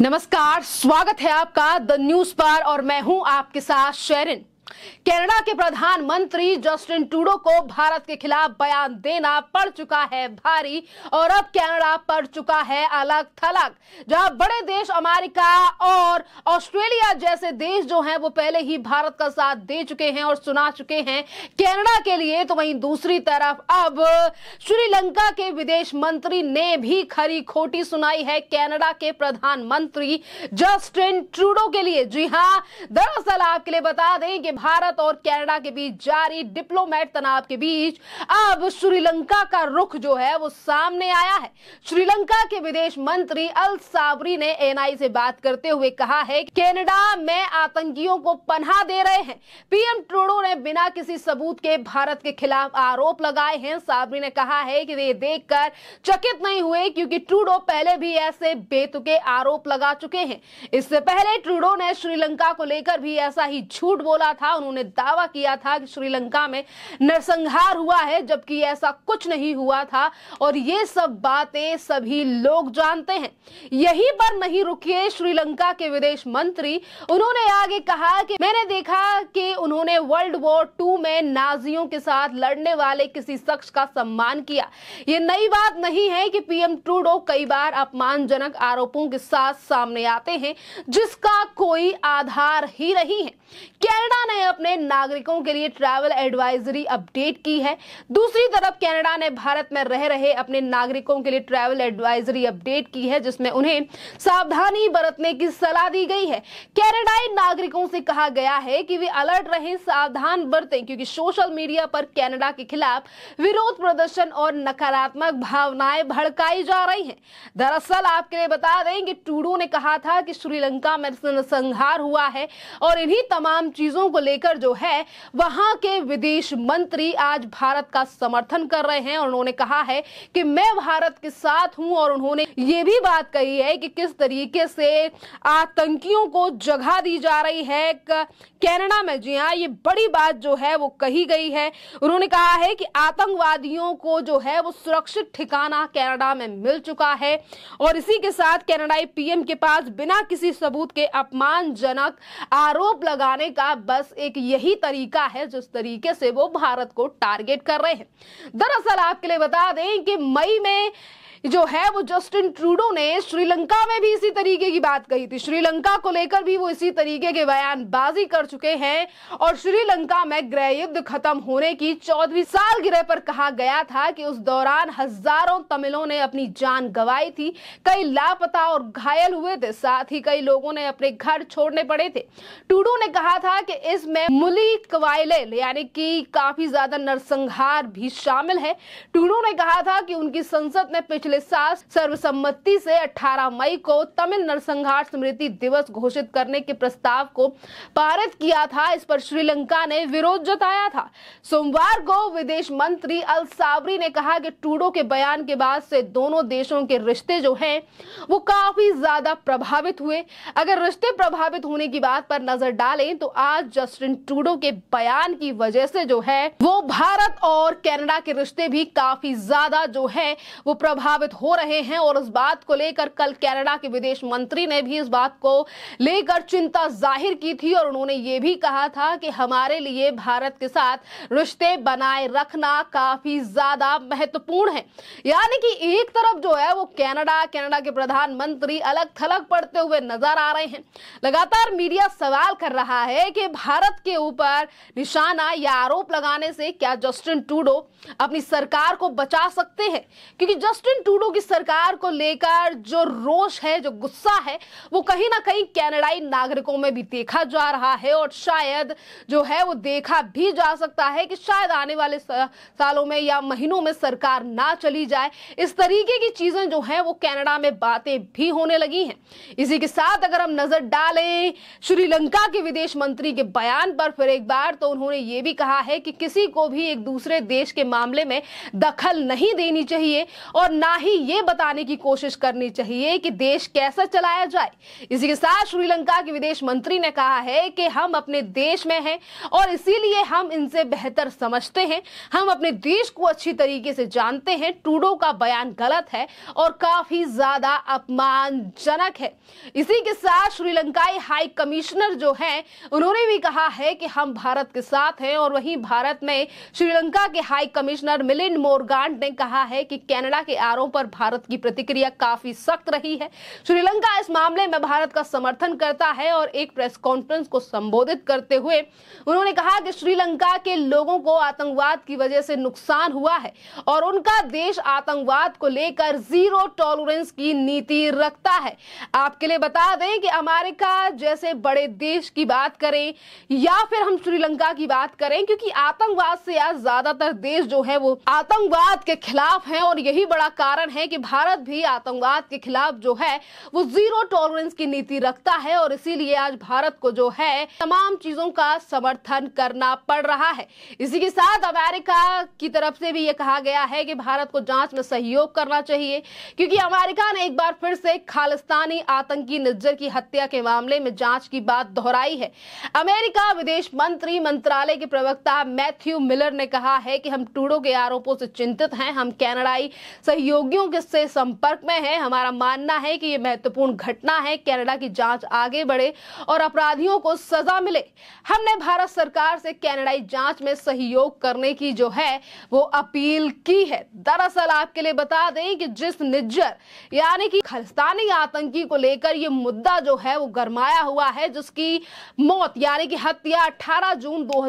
नमस्कार स्वागत है आपका द न्यूज पर और मैं हूं आपके साथ शेरिन कनाडा के प्रधानमंत्री जस्टिन टूडो को भारत के खिलाफ बयान देना पड़ चुका है भारी और अब कनाडा पड़ चुका है अलग थलग जहां बड़े देश अमेरिका और ऑस्ट्रेलिया जैसे देश जो हैं वो पहले ही भारत का साथ दे चुके हैं और सुना चुके हैं कनाडा के लिए तो वहीं दूसरी तरफ अब श्रीलंका के विदेश मंत्री ने भी खरी खोटी सुनाई है कैनेडा के प्रधानमंत्री जस्टिन ट्रूडो के लिए जी हाँ दरअसल आपके लिए बता दें कि भारत और कनाडा के बीच जारी डिप्लोमेट तनाव के बीच अब श्रीलंका का रुख जो है वो सामने आया है श्रीलंका के विदेश मंत्री अल साबरी ने एनआई से बात करते हुए कहा है कनाडा में आतंकियों को पन्हा दे रहे हैं पीएम ट्रूडो ने बिना किसी सबूत के भारत के खिलाफ आरोप लगाए हैं साबरी ने कहा है कि वे देखकर चकित नहीं हुए क्योंकि ट्रूडो पहले भी ऐसे बेतुके आरोप लगा चुके हैं इससे पहले ट्रूडो ने श्रीलंका को लेकर भी ऐसा ही झूठ बोला था था उन्होंने दावा किया था कि श्रीलंका में नरसंहार हुआ है जबकि ऐसा कुछ नहीं हुआ था और ये सब बातें सभी लोग जानते हैं यही पर नहीं रुकिए श्रीलंका के विदेश मंत्री उन्होंने आगे कहा कि मैंने देखा कि उन्होंने वर्ल्ड वॉर टू में नाजियों के साथ लड़ने वाले किसी शख्स का सम्मान किया ये नई बात नहीं है कि पीएम ट्रूडो कई बार अपमानजनक आरोपों के साथ सामने आते हैं जिसका कोई आधार ही नहीं है कैनेडा ने ने अपने नागरिकों के लिए ट्रैवल एडवाइजरी अपडेट की है दूसरी तरफ कनाडा ने भारत में रह रहे अपने नागरिकों के लिए ट्रैवल एडवाइजरी अपडेट की है जिसमें उन्हें सावधानी बरतने की सलाह दी गई है कैनेडाई नागरिकों से कहा गया है कि वे अलर्ट रहें सावधान बरतें क्योंकि सोशल मीडिया पर कैनेडा के खिलाफ विरोध प्रदर्शन और नकारात्मक भावनाएं भड़काई जा रही है दरअसल आपके लिए बता दें कि टूडो ने कहा था कि श्रीलंका में संहार हुआ है और इन्हीं तमाम चीजों को लेकर जो है वहां के विदेश मंत्री आज भारत का समर्थन कर रहे हैं और उन्होंने कहा है कि मैं भारत के साथ हूं और उन्होंने ये भी बात कही है कि किस तरीके से आतंकियों को जगह दी जा रही है कैनेडा में जी हाँ ये बड़ी बात जो है वो कही गई है उन्होंने कहा है कि आतंकवादियों को जो है वो सुरक्षित ठिकाना कैनेडा में मिल चुका है और इसी के साथ कैनेडाई पीएम के पास बिना किसी सबूत के अपमानजनक आरोप लगाने का बस एक यही तरीका है जिस तरीके से वो भारत को टारगेट कर रहे हैं दरअसल आपके लिए बता दें कि मई में जो है वो जस्टिन ट्रूडो ने श्रीलंका में भी इसी तरीके की बात कही थी श्रीलंका को लेकर भी वो इसी तरीके के बयानबाजी कर चुके हैं और श्रीलंका में गृह युद्ध खत्म होने की चौदहवीं साल गिरह पर कहा गया था कि उस दौरान हजारों तमिलों ने अपनी जान गंवाई थी कई लापता और घायल हुए थे साथ ही कई लोगों ने अपने घर छोड़ने पड़े थे ट्रूडो ने कहा था कि इसमें मुली कवायले यानी कि काफी ज्यादा नरसंहार भी शामिल है ट्रूडो ने कहा था कि उनकी संसद ने पिछले साल सर्वसम्मति से 18 मई को तमिल नरसंहार स्मृति दिवस घोषित करने के प्रस्ताव को पारित किया था इस पर श्रीलंका ने विरोध जताया था सोमवार को विदेश मंत्री अल साबरी ने कहा कि टूडो के बयान के बाद से दोनों देशों के रिश्ते जो हैं वो काफी ज्यादा प्रभावित हुए अगर रिश्ते प्रभावित होने की बात पर नजर डालें तो आज जस्टिन टूडो के बयान की वजह से जो है वो भारत और कनाडा के रिश्ते भी काफी ज्यादा जो है वो प्रभावित प्रभावित हो रहे हैं और उस बात को लेकर कल कैनेडा के विदेश मंत्री ने भी इस बात को लेकर चिंता जाहिर की थी और उन्होंने ये भी कहा था कि हमारे लिए भारत के साथ रिश्ते बनाए रखना काफी ज्यादा महत्वपूर्ण है यानी कि एक तरफ जो है वो कैनेडा कैनेडा के प्रधानमंत्री अलग थलग पड़ते हुए नजर आ रहे हैं लगातार मीडिया सवाल कर रहा है कि भारत के ऊपर निशाना या आरोप लगाने से क्या जस्टिन टूडो अपनी सरकार को बचा सकते हैं क्योंकि जस्टिन टूडो ट्रूडो की सरकार को लेकर जो रोष है जो गुस्सा है वो कहीं ना कहीं कैनेडाई नागरिकों में भी देखा जा रहा है और शायद जो है वो देखा भी जा सकता है कि शायद आने वाले सालों में या महीनों में सरकार ना चली जाए इस तरीके की चीजें जो है वो कैनेडा में बातें भी होने लगी हैं इसी के साथ अगर हम नजर डालें श्रीलंका के विदेश मंत्री के बयान पर फिर एक बार तो उन्होंने ये भी कहा है कि किसी को भी एक दूसरे देश के मामले में दखल नहीं देनी चाहिए और ना ना ही ये बताने की कोशिश करनी चाहिए कि देश कैसा चलाया जाए इसी के साथ श्रीलंका के विदेश मंत्री ने कहा है कि हम अपने देश में हैं और इसीलिए हम इनसे बेहतर समझते हैं हम अपने देश को अच्छी तरीके से जानते हैं टूडो का बयान गलत है और काफी ज्यादा अपमानजनक है इसी के साथ श्रीलंकाई हाई कमिश्नर जो है उन्होंने भी कहा है कि हम भारत के साथ हैं और वहीं भारत में श्रीलंका के हाई कमिश्नर मिलिंद मोरगांड ने कहा है कि कनाडा के आरोप विचारों पर भारत की प्रतिक्रिया काफी सख्त रही है श्रीलंका इस मामले में भारत का समर्थन करता है और एक प्रेस कॉन्फ्रेंस को संबोधित करते हुए उन्होंने कहा कि श्रीलंका के लोगों को आतंकवाद की वजह से नुकसान हुआ है और उनका देश आतंकवाद को लेकर जीरो टॉलरेंस की नीति रखता है आपके लिए बता दें कि अमेरिका जैसे बड़े देश की बात करें या फिर हम श्रीलंका की बात करें क्योंकि आतंकवाद से आज ज्यादातर देश जो है वो आतंकवाद के खिलाफ हैं और यही बड़ा कारण कारण है कि भारत भी आतंकवाद के खिलाफ जो है वो जीरो टॉलरेंस की नीति रखता है और इसीलिए आज भारत को जो है तमाम चीजों का समर्थन करना पड़ रहा है इसी के साथ अमेरिका की तरफ से भी ये कहा गया है कि भारत को जांच में सहयोग करना चाहिए क्योंकि अमेरिका ने एक बार फिर से खालिस्तानी आतंकी निज्जर की हत्या के मामले में जांच की बात दोहराई है अमेरिका विदेश मंत्री मंत्रालय के प्रवक्ता मैथ्यू मिलर ने कहा है कि हम टूडो के आरोपों से चिंतित हैं हम कैनेडाई सहयोग रोगियों के से संपर्क में है हमारा मानना है कि ये महत्वपूर्ण घटना है कनाडा की जांच आगे बढ़े और अपराधियों को सजा मिले हमने भारत सरकार से कैनेडाई जांच में सहयोग करने की जो है वो अपील की है दरअसल आपके लिए बता दें कि जिस निज्जर यानी कि खलिस्तानी आतंकी को लेकर ये मुद्दा जो है वो गरमाया हुआ है जिसकी मौत यानी कि हत्या अठारह जून दो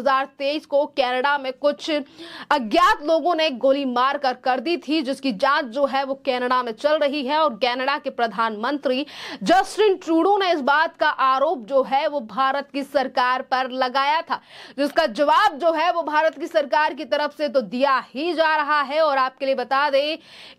को कैनेडा में कुछ अज्ञात लोगों ने गोली कर, कर दी थी जिसकी जांच जो है वो कैनेडा में चल रही है और कैनेडा के प्रधानमंत्री जस्टिन ट्रूडो ने इस बात का आरोप जो है वो भारत की सरकार पर लगाया था जिसका जवाब जो है वो भारत की सरकार की तरफ से तो दिया ही जा रहा है और आपके लिए बता दें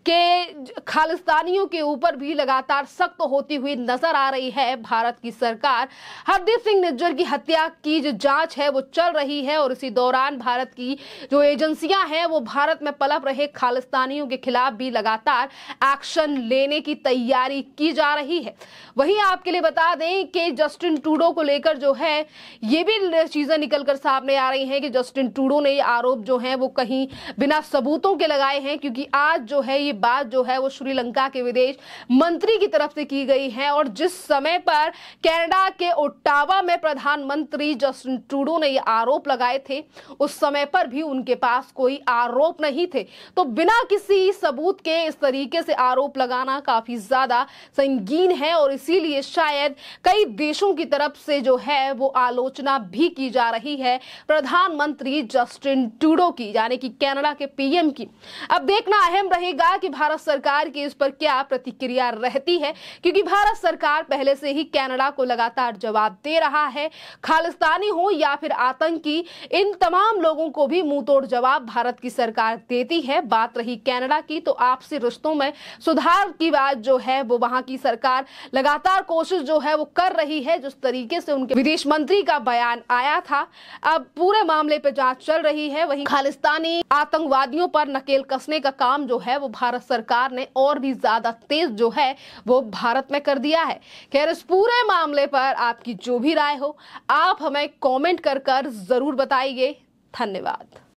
कि खालिस्तानियों के ऊपर भी लगातार सख्त होती हुई नजर आ रही है भारत की सरकार हरदीप सिंह निज्जर की हत्या की जो जांच है वो चल रही है और इसी दौरान भारत की जो एजेंसियां हैं वो भारत में पलप रहे खालिस्तानियों के खिलाफ भी लगातार लगातार एक्शन लेने की तैयारी की जा रही है वहीं आपके लिए बता दें कि जस्टिन टूडो को लेकर जो है ये भी चीज़ें निकलकर सामने आ रही हैं कि जस्टिन टूडो ने ये आरोप जो है वो कहीं बिना सबूतों के लगाए हैं क्योंकि आज जो है ये बात जो है वो श्रीलंका के विदेश मंत्री की तरफ से की गई है और जिस समय पर कैनेडा के ओटावा में प्रधानमंत्री जस्टिन टूडो ने ये आरोप लगाए थे उस समय पर भी उनके पास कोई आरोप नहीं थे तो बिना किसी सबूत के इस तरीके से आरोप लगाना काफ़ी ज़्यादा संगीन है और इसीलिए शायद कई देशों की तरफ से जो है वो आलोचना भी की जा रही है प्रधानमंत्री जस्टिन टूडो की यानी कि कैनेडा के पीएम की अब देखना अहम रहेगा कि भारत सरकार की इस पर क्या प्रतिक्रिया रहती है क्योंकि भारत सरकार पहले से ही कैनेडा को लगातार जवाब दे रहा है खालिस्तानी हो या फिर आतंकी इन तमाम लोगों को भी मुंह तोड़ जवाब भारत की सरकार देती है बात रही कैनेडा की तो आपसे आपसी रिश्तों में सुधार की बात जो है वो वहां की सरकार लगातार कोशिश जो है वो कर रही है जिस तरीके से उनके विदेश मंत्री का बयान आया था अब पूरे मामले पर जांच चल रही है वही खालिस्तानी आतंकवादियों पर नकेल कसने का काम जो है वो भारत सरकार ने और भी ज्यादा तेज जो है वो भारत में कर दिया है खैर इस पूरे मामले पर आपकी जो भी राय हो आप हमें कमेंट कर कर जरूर बताइए धन्यवाद